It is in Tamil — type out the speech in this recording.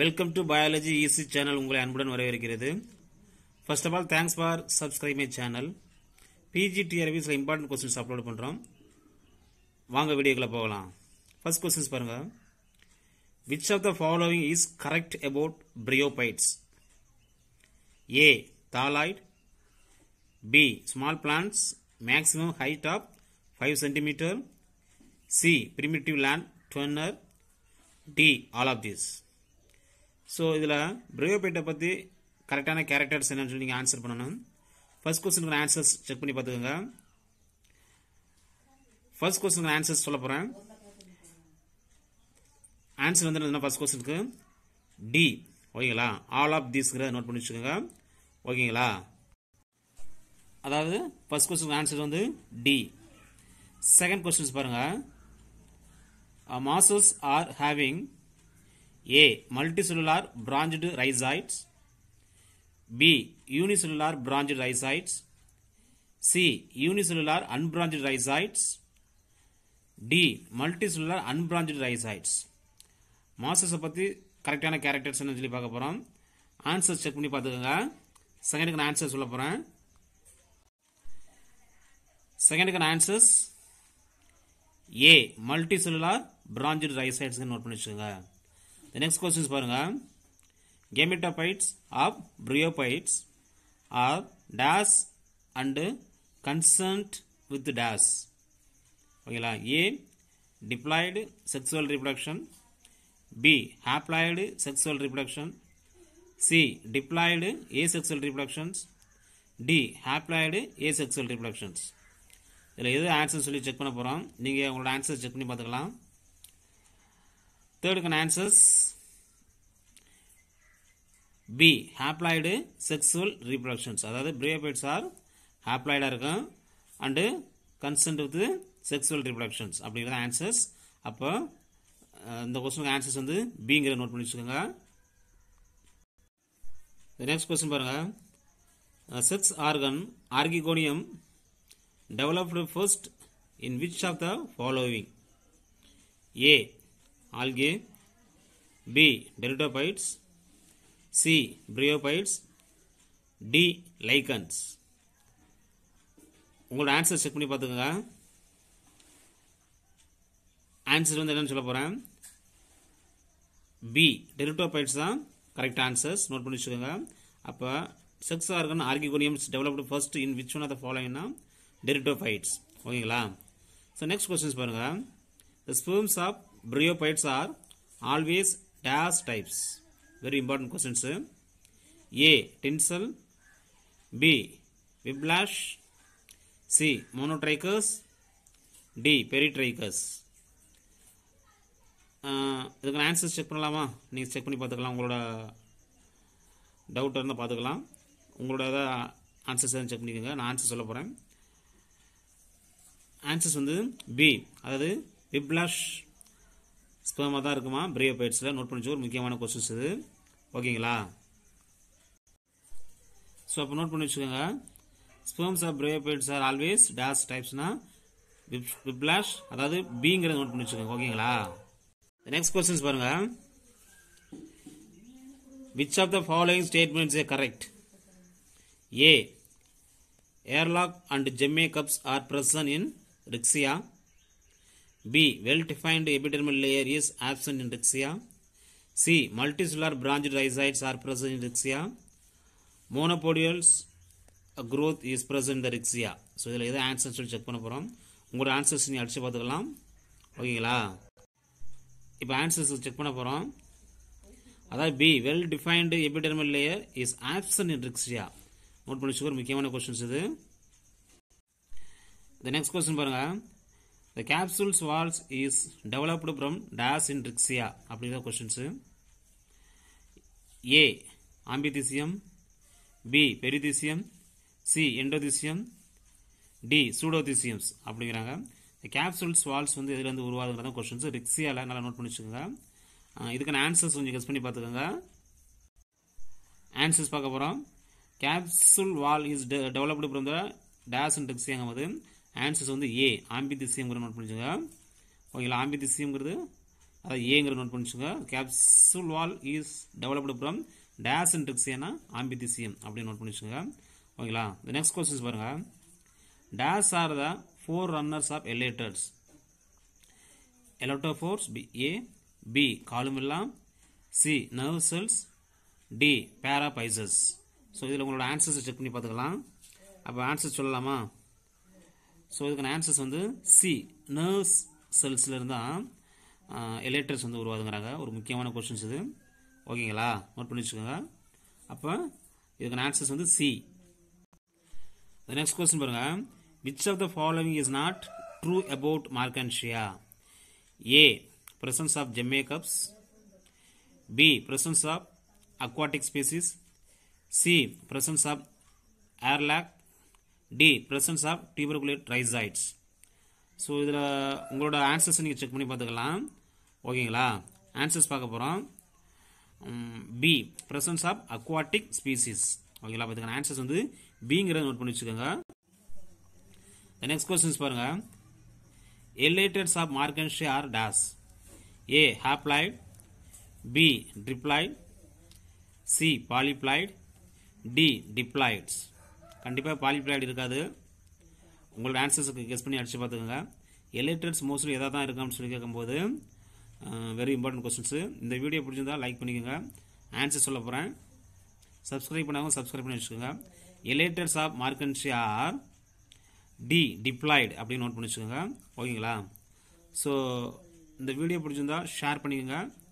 Welcome to biology easy channel உங்களை அன்புடன் வரவேற்கிறது first of all thanks for subscribe my channel PG TRB சில இம்பார்ட்டன்ட் கொஸ்டின்ஸ் அப்லோட் பண்ணுறோம் வாங்க வீடியோக்குள்ளே போகலாம் ஃபர்ஸ்ட் கொஸ்டின்ஸ் பாருங்கள் which of the following is correct about bryophytes A thalloid B small plants maximum height of five centimetre C primitive land turner D all of this so இதில் பிரயோபேட்டை பற்றி கரெக்டான கேரக்டர்ஸ் என்னன்னு சொல்லி நீங்கள் ஆன்சர் பண்ணணும் ஃபர்ஸ்ட் கொஸ்டினுக்கு ஆன்சர்ஸ் செக் பண்ணி பார்த்துக்கோங்க ஃபர்ஸ்ட் கொஸ்டினுக்கு ஆன்சர்ஸ் சொல்ல போகிறேன் ஆன்சர் வந்து ஃபர்ஸ்ட் கொஸ்டினுக்கு டி ஓகேங்களா ஆல் ஆஃப் தீஸ்ங்கிற நோட் பண்ணி வச்சுக்கோங்க ஓகேங்களா அதாவது ஃபர்ஸ்ட் கொஸ்டினுக்கு ஆன்சர் வந்து டி செகண்ட் கொஸ்டின்ஸ் பாருங்கள் mosses are having A. Multicellular branched rhizoids B. Unicellular branched rhizoids C. Unicellular unbranched rhizoids D. Multicellular unbranched rhizoids மாசஸை பற்றி கரைக்டான கேரக்டர்ஸ் என்ன சொல்லி பார்க்க போகிறோம் ஆன்சர் செக்கும் நீ பாத்துக்குங்க செகண்டுக்கு நான் சொல்லப் சொல்ல போகிறேன் செகண்டுக்கு A. Multicellular branched rhizoids cellular branch the next questions பாருங்கள் gametophytes of bryophytes are dash and concerned with dash ஓகேங்களா A diploid sexual reproduction B haploid sexual reproduction C diploid asexual reproductions D haploid asexual reproductions இதில் எது ஆன்சர் சொல்லி செக் பண்ண போகிறோம் நீங்கள் உங்களோட ஆன்சர் செக் பண்ணி பார்த்துக்கலாம் third can answers B haploid sexual reproductions அதாவது பிரியோபைட்ஸ் ஆர் ஹாப்ளாய்டாக இருக்கும் and concerned with sexual reproductions அப்படிங்கிறது ஆன்சர்ஸ் அப்போ இந்த கொஸ்டினுக்கு ஆன்சர்ஸ் வந்து பிங்கிற நோட் பண்ணி வச்சுக்கோங்க நெக்ஸ்ட் கொஸ்டின் பாருங்கள் sex organ archegonium developed first in which of the following A algae B pteridophytes C bryophytes D lichens உங்களோட ஆன்சர் செக் பண்ணி பார்த்துக்கோங்க ஆன்சர் வந்து என்னன்னு சொல்ல போகிறேன் பி டெரிட்டோபைட்ஸ் தான் கரெக்ட் ஆன்சர்ஸ் நோட் பண்ணி வச்சுக்கோங்க அப்போ sex organ archegoniums developed first in which one of the ஃபாலோயிங்னா டெரிட்டோபைட்ஸ் ஓகேங்களா ஸோ நெக்ஸ்ட் கொஸ்டின்ஸ் பாருங்கள் the sperms of Bryophytes are always dash types. Very important questions. A. Tinsel B. Whiplash C. Monotrichus D. Peritrichus uh, இதுக்கான ஆன்சர்ஸ் செக் பண்ணலாமா நீங்கள் செக் பண்ணி பார்த்துக்கலாம் உங்களோட டவுட் இருந்தால் பார்த்துக்கலாம் உங்களோட ஏதாவது ஆன்சர்ஸ் எதுவும் செக் பண்ணிக்கோங்க நான் ஆன்சர் சொல்ல போகிறேன் ஆன்சர்ஸ் வந்து பி அதாவது விப்ளாஷ் ஸ்பெர்மா தான் இருக்குமா பயிற்சியில் நோட் பண்ணிச்சு ஒரு முக்கியமான கொஸ்டின்ஸ் இது ஓகேங்களா ஸோ அப்போ நோட் பண்ணி வச்சுக்கோங்க sperms of bryophytes are always dash டைப்ஸ்னா பிப்ளாஷ் அதாவது பிங்கிறத நோட் பண்ணி வச்சுக்கோங்க ஓகேங்களா நெக்ஸ்ட் கொஸ்டின்ஸ் பாருங்கள் which of the following statements A correct A air lock and gemmae cups are present in Riccia B. Well-defined epithelial layer is absent in Rixia. C. Multicellular branched rhizoids are present in Rixia. Monopodials growth is present in the Rixia. So இதில் எதாவது ஆன்சர்ஸ் சொல்லி செக் பண்ண போகிறோம் உங்களோட ஆன்சர்ஸ் நீங்கள் அடித்து பார்த்துக்கலாம் ஓகேங்களா இப்போ ஆன்சர்ஸ் செக் பண்ண போகிறோம் அதாவது B well defined epidermal layer is absent in Riccia note பண்ணி வச்சுக்கோ ஒரு முக்கியமான கொஸ்டின்ஸ் இது த நெக்ஸ்ட் கொஸ்டின் பாருங்கள் the capsules walls is developed from dash in Riccia அப்படிங்கிற questions A amphithecium B perithecium C endothecium D pseudotheciums அப்படிங்கிறாங்க இந்த கேப்சூல்ஸ் வால்ஸ் வந்து எதுலேருந்து உருவாதுங்கிறத கொஷின்ஸ் ரிக்ஸியாவில் நல்லா நோட் பண்ணி வச்சுக்கோங்க இதுக்கான ஆன்சர்ஸ் கொஞ்சம் கெஸ் பண்ணி பார்த்துக்கோங்க ஆன்சர்ஸ் பார்க்க போகிறோம் capsule wall is developed from the dash and ரிக்ஸியாங்கும் போது ஆன்சர்ஸ் வந்து ஏ ஆம்பி திசைங்கிற நோட் பண்ணிச்சுங்க ஓகேங்களா ஆம்பி திசைங்கிறது அதாவது ஏங்கிற நோட் பண்ணிச்சுங்க capsule wall is developed from dash and Riccia ஏன்னா ஆம்பி திசியம் அப்படின்னு நோட் பண்ணிச்சுங்க ஓகேங்களா இந்த நெக்ஸ்ட் கொஸ்டின்ஸ் பாருங்கள் dash are the forerunners of elaters force B A B காலும் எல்லாம் C nerve cells D paraphyses so இதில் உங்களோட ஆன்சர்ஸை செக் பண்ணி பார்த்துக்கலாம் அப்போ ஆன்சர் சொல்லலாமா ஸோ இதுக்கான ஆன்சர்ஸ் வந்து சி நர்ஸ் செல்ஸ்லேருந்து தான் எலக்ட்ரஸ் வந்து உருவாதுங்கிறாங்க ஒரு முக்கியமான கொஸ்டின்ஸ் இது ஓகேங்களா நோட் பண்ணி வச்சுக்கோங்க அப்போ இதுக்கு ஆன்சர்ஸ் வந்து சி த நெக்ஸ்ட் கொஸ்டின் பாருங்கள் which of the following is not true about marchantia A presence of gemma cups B presence of aquatic species C presence of airlock D Presence of tuberculate rhizoids so இதில் உங்களோட ஆன்சர்ஸ் நீங்கள் செக் பண்ணி பார்த்துக்கலாம் ஓகேங்களா ஆன்சர்ஸ் பார்க்க போகிறோம் B Presence of aquatic species. ஓகேங்களா பார்த்துக்கலாம் ஆன்சர்ஸ் வந்து இங்கிறது நோட் பண்ணி வச்சுக்கோங்க நெக்ஸ்ட் கொஸ்டின்ஸ் பாருங்கள் elaters of Marchantia are dash A haploid B triploid C polyploid D diploids கண்டிப்பாக பாலிப்ளாய்டு இருக்காது உங்களோட ஆன்சர்ஸுக்கு கெஸ் பண்ணி அடிச்சு பார்த்துக்கோங்க எலிட்ரட்ஸ் மோஸ்ட்லி எதாக தான் இருக்கான்னு சொல்லி கேட்கும்போது வெரி இம்பார்ட்டன்ட் கொஸ்டின்ஸு இந்த வீடியோ பிடிச்சிருந்தால் லைக் பண்ணிக்கோங்க ஆன்சர் சொல்ல போகிறேன் சப்ஸ்கிரைப் பண்ணாமல் சப்ஸ்கிரைப் பண்ணி வச்சுக்கோங்க elaters of Marchantia are D diploid அப்படின்னு நோட் பண்ணி வச்சுக்கோங்க ஓகேங்களா ஸோ இந்த வீடியோ பிடிச்சிருந்தால் ஷேர் பண்ணிக்கோங்க